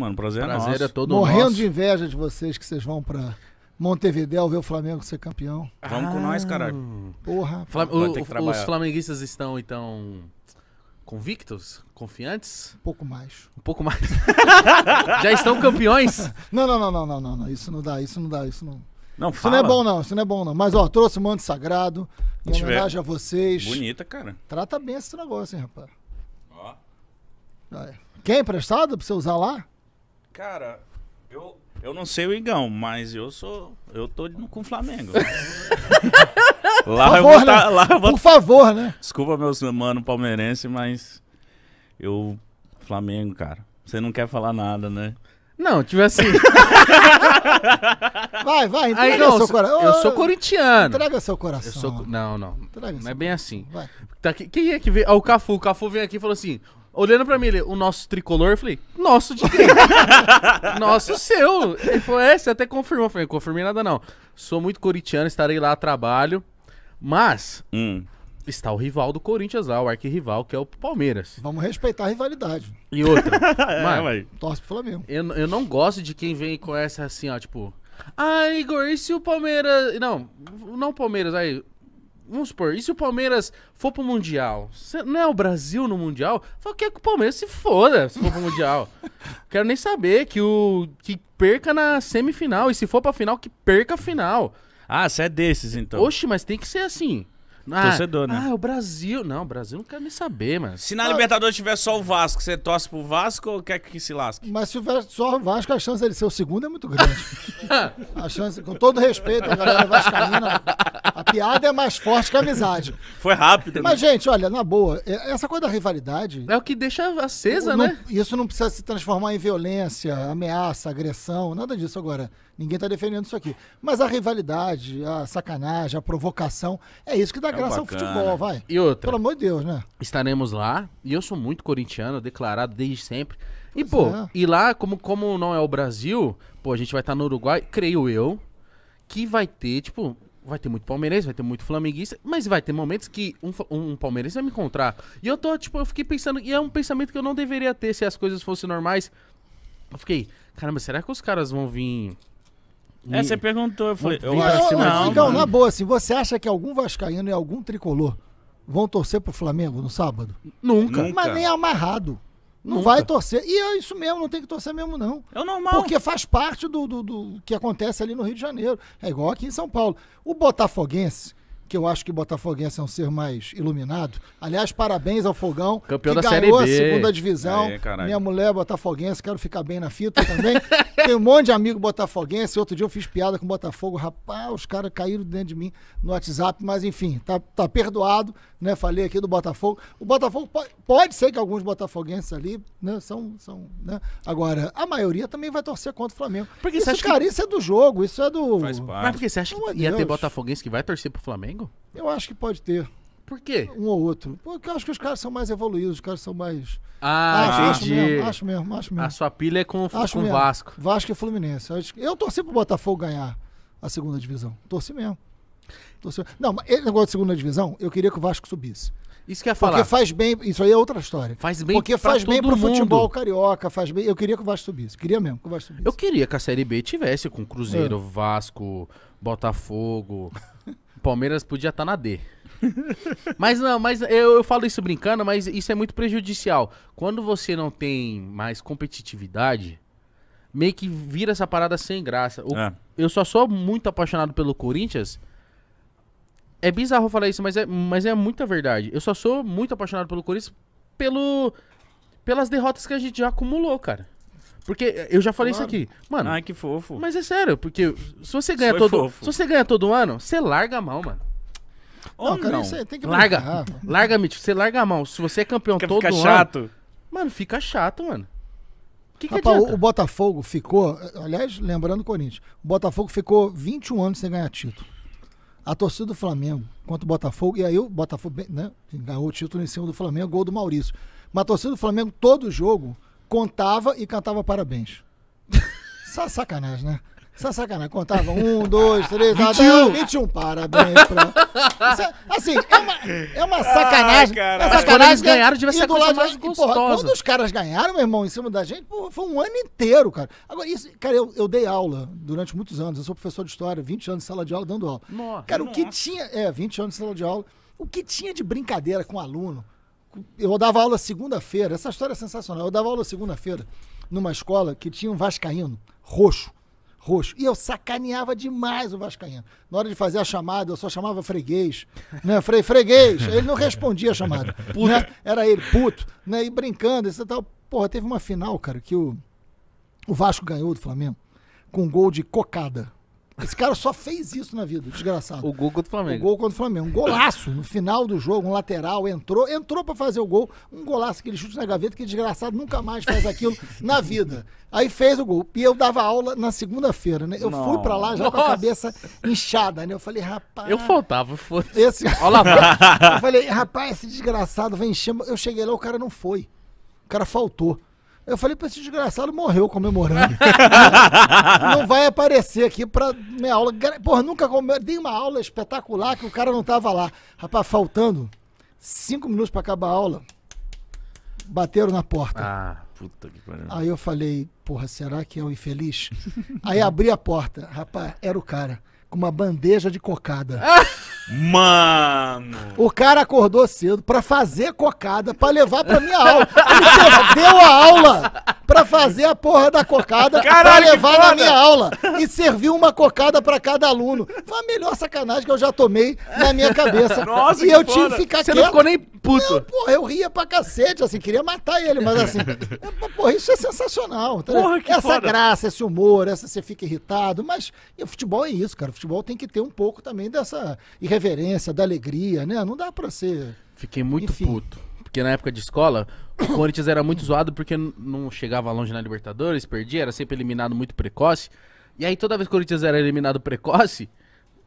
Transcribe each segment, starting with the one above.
Mano, prazer, é prazer é nosso. É todo Morrendo nosso. de inveja de vocês que vocês vão pra Montevidéu ver o Flamengo ser campeão. Vamos ah, com nós, caralho. Ah. Porra. Flam o, os flamenguistas estão, então, convictos? Confiantes? Um pouco mais. Um pouco mais. Já estão campeões? Não, não, não, não, não, não, Isso não dá, isso não dá, isso não. Não, fala. Isso não é bom, não. Isso não é bom, não. Mas, ó, trouxe um manto sagrado. Em homenagem a vocês. Bonita, cara. Trata bem esse negócio, hein, rapaz. Ó. Quer emprestado pra você usar lá? Cara, eu, eu não sei o Igão, mas eu sou. Eu tô com o Flamengo. lá, eu vou tá, né? lá eu vou Por favor, né? Desculpa, meus mano palmeirense, mas. Eu. Flamengo, cara. Você não quer falar nada, né? Não, tipo assim. vai, vai, entrega Aí, não, seu coração. Eu sou corintiano. Entrega seu coração. Sou... Não, não. Entrega não é bem assim. Vai. Tá, quem é que veio? Ah, o Cafu. O Cafu veio aqui e falou assim: olhando pra mim, ele, o nosso tricolor, eu falei, nosso de quem? nosso seu. Ele falou, é, você até confirmou. Eu falei, confirmei nada não. Sou muito coritiano, estarei lá a trabalho. Mas hum. está o rival do Corinthians lá, o arquirrival, que é o Palmeiras. Vamos respeitar a rivalidade. E outra. é, vai. mas... torce pro Flamengo. Eu, eu não gosto de quem vem com essa assim, ó, tipo. Ah, Igor, e se o Palmeiras. Não, não Palmeiras, aí vamos supor, e se o Palmeiras for pro Mundial? não é o Brasil no Mundial? Fala que é que o Palmeiras se foda se for pro Mundial. Quero nem saber que o que perca na semifinal. E se for pra final, que perca a final. Ah, você é desses, então. Oxe, mas tem que ser assim. Ah, Torcedor, né? Ah, é o Brasil. Não, o Brasil não quer nem saber, mano. Se na ah, Libertadores tiver só o Vasco, você torce pro Vasco ou quer que se lasque? Mas se tiver só o Vasco, a chance dele ser o segundo é muito grande. a chance, com todo respeito, a galera vascaína, piada é mais forte que a amizade. Foi rápido. Né? Mas, né? gente, olha, na boa, é, essa coisa da rivalidade. É o que deixa acesa, né? não, né? Isso não precisa se transformar em violência, ameaça, agressão, nada disso agora. Ninguém está defendendo isso aqui. Mas a rivalidade, a sacanagem, a provocação, é isso que dá é graça bacana. ao futebol, vai. E outra. Pelo amor de Deus, né? Estaremos lá, e eu sou muito corintiano, declarado desde sempre. E, pois pô, é. e lá, como, como não é o Brasil, pô, a gente vai estar tá no Uruguai, creio eu, que vai ter, tipo, vai ter muito palmeirense, vai ter muito flamenguista, mas vai ter momentos que um, um, palmeirense vai me encontrar. E eu tô, tipo, eu fiquei pensando, e é um pensamento que eu não deveria ter se as coisas fossem normais. Eu fiquei, caramba, será que os caras vão vir. E... É, você perguntou, eu falei, eu acho não, não, Então, na boa, assim, você acha que algum vascaíno e algum tricolor vão torcer pro Flamengo no sábado? Nunca. Nunca. Mas nem amarrado. Não Nunca. vai torcer. E é isso mesmo, não tem que torcer mesmo, não. É o normal. Porque faz parte do, do, do, que acontece ali no Rio de Janeiro. É igual aqui em São Paulo. O Botafoguense, que eu acho que Botafoguense é um ser mais iluminado. Aliás, parabéns ao Fogão, Campeão que da ganhou Série B. a segunda divisão. Aê, Minha mulher é Botafoguense, quero ficar bem na fita também. Tem um monte de amigo Botafoguense. Outro dia eu fiz piada com o Botafogo. Rapaz, os caras caíram dentro de mim no WhatsApp, mas enfim, tá, tá perdoado, né? Falei aqui do Botafogo. O Botafogo pode, pode ser que alguns botafoguenses ali, né, são, são, né? Agora, a maioria também vai torcer contra o Flamengo. Porque isso, cara, que... isso é do jogo, isso é do Faz parte. Mas porque você acha oh, que ia Deus. ter botafoguense que vai torcer pro Flamengo? Flamengo? Eu acho que pode ter. Por quê? Um ou outro. Porque eu acho que os caras são mais evoluídos, os caras são mais. Ah, acho, entendi. Acho mesmo, acho mesmo, acho mesmo. A sua pilha é com, acho com o Vasco. Vasco e Fluminense. Eu torci pro Botafogo ganhar a segunda divisão. Torci mesmo. Torci... Não, mas ele negócio de segunda divisão, eu queria que o Vasco subisse. Isso que ia falar. Porque faz bem, isso aí é outra história. Faz bem Porque faz bem pro mundo. futebol carioca, faz bem. Eu queria que o Vasco subisse, queria mesmo que o Vasco subisse. Eu queria que a Série B tivesse com Cruzeiro, é. Vasco, Botafogo, Palmeiras podia estar tá na D. mas não, mas eu, eu falo isso brincando, mas isso é muito prejudicial. Quando você não tem mais competitividade, meio que vira essa parada sem graça. O, é. Eu só sou muito apaixonado pelo Corinthians. É bizarro falar isso, mas é, mas é muita verdade. Eu só sou muito apaixonado pelo Corinthians pelo, pelas derrotas que a gente já acumulou, cara. Porque eu já falei claro. isso aqui. Mano. Ai, que fofo. Mas é sério, porque se você ganha Foi todo. Fofo. Se você ganha todo ano, você larga a mão, mano. Ou não, cara, não. Você é, tem que larga. Larga, Mitch. Você larga a mão. Se você é campeão todo ano. Fica chato. Mano, fica chato, mano. Que que Rapaz, o Botafogo ficou, aliás, lembrando o Corinthians, o Botafogo ficou 21 anos sem ganhar título. A torcida do Flamengo contra o Botafogo, e aí o Botafogo né, ganhou o título em cima do Flamengo, gol do Maurício. Mas a torcida do Flamengo, todo jogo, contava e cantava parabéns. Só sacanagem, né? Só sacanagem. Contava um, dois, três, 21. Até 21. Parabéns pra. Isso é, assim, é uma, é uma ah, sacanagem. Ah, é sacanagem eles ganharam, devia ser coisa mais gostosa. Porra, quando os caras ganharam, meu irmão, em cima da gente, porra, foi um ano inteiro, cara. Agora, isso, cara, eu, eu dei aula durante muitos anos. Eu sou professor de história, 20 anos de sala de aula dando aula. Nossa, cara, nossa. o que tinha. É, 20 anos de sala de aula. O que tinha de brincadeira com aluno? eu dava aula segunda-feira, essa história é sensacional. Eu dava aula segunda-feira numa escola que tinha um vascaíno roxo, roxo. E eu sacaneava demais o vascaíno. Na hora de fazer a chamada, eu só chamava freguês, né? Fre freguês. Ele não respondia a chamada, né? Era ele puto, né? E brincando, e tal. Porra, teve uma final, cara, que o o Vasco ganhou do Flamengo com um gol de cocada. Esse cara só fez isso na vida, desgraçado. O gol contra o Flamengo. O gol contra o Flamengo. Um golaço no final do jogo, um lateral, entrou, entrou para fazer o gol. Um golaço, aquele chute na gaveta, que desgraçado nunca mais faz aquilo na vida. Aí fez o gol. E eu dava aula na segunda-feira, né? Eu Não. fui para lá já Nossa. com a cabeça inchada, né? Eu falei, rapaz. Eu faltava, foda-se. Esse... Olha lá. eu falei, rapaz, esse desgraçado vem chama Eu cheguei lá, o cara não foi. O cara faltou. Eu falei pra esse desgraçado, morreu comemorando. não vai aparecer aqui pra minha aula. Porra, nunca comemorei. Dei uma aula espetacular que o cara não tava lá. Rapaz, faltando cinco minutos pra acabar a aula, bateram na porta. Ah, puta que pariu. Aí eu falei, porra, será que é o infeliz? Aí abri a porta. Rapaz, era o cara com uma bandeja de cocada. Mano! O cara acordou cedo pra fazer cocada, pra levar pra minha aula. Ele deu a aula! pra fazer a porra da cocada Caralho, pra levar na minha aula. E serviu uma cocada pra cada aluno. Foi a melhor sacanagem que eu já tomei na minha cabeça. Nossa, e eu tinha que ficar Você não ficou nem puto. Não, porra, eu ria pra cacete, assim, queria matar ele, mas assim, é, porra, isso é sensacional. Tá porra, essa foda. graça, esse humor, essa você fica irritado, mas o futebol é isso, cara. O futebol tem que ter um pouco também dessa irreverência, da alegria, né? Não dá pra ser. Fiquei muito Enfim. puto. Porque na época de escola, o Corinthians era muito zoado porque não chegava longe na Libertadores, perdia, era sempre eliminado muito precoce. E aí toda vez que o Corinthians era eliminado precoce,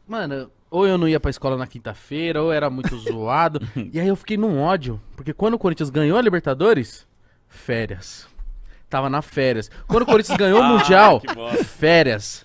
mano, ou eu não ia pra escola na quinta-feira, ou era muito zoado. e aí eu fiquei num ódio, porque quando o Corinthians ganhou a Libertadores, férias. Tava na férias. Quando o Corinthians ganhou o ah, Mundial, férias.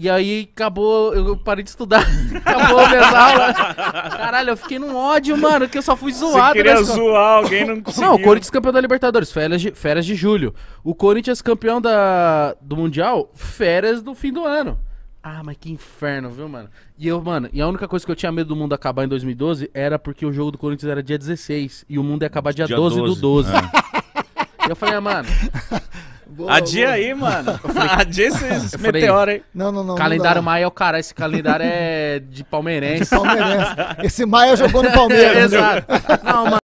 E aí acabou, eu parei de estudar. acabou minha aula Caralho, eu fiquei num ódio, mano, que eu só fui zoado. Você queria zoar alguém, não conseguiu. Não, o Corinthians campeão da Libertadores, férias de, férias de julho. O Corinthians campeão da, do Mundial, férias do fim do ano. Ah, mas que inferno, viu, mano? E eu, mano, e a única coisa que eu tinha medo do mundo acabar em 2012 era porque o jogo do Corinthians era dia 16 e o mundo ia acabar dia, dia 12, 12 do 12. É. eu falei, ah, mano, Boa, Adia boa. aí, mano. Adia esses meteoros aí. Não, não, não. Calendário não Maia é o cara. Esse calendário é de palmeirense. De palmeirense. Esse Maia jogou no Palmeiras. Exato. Não, mano.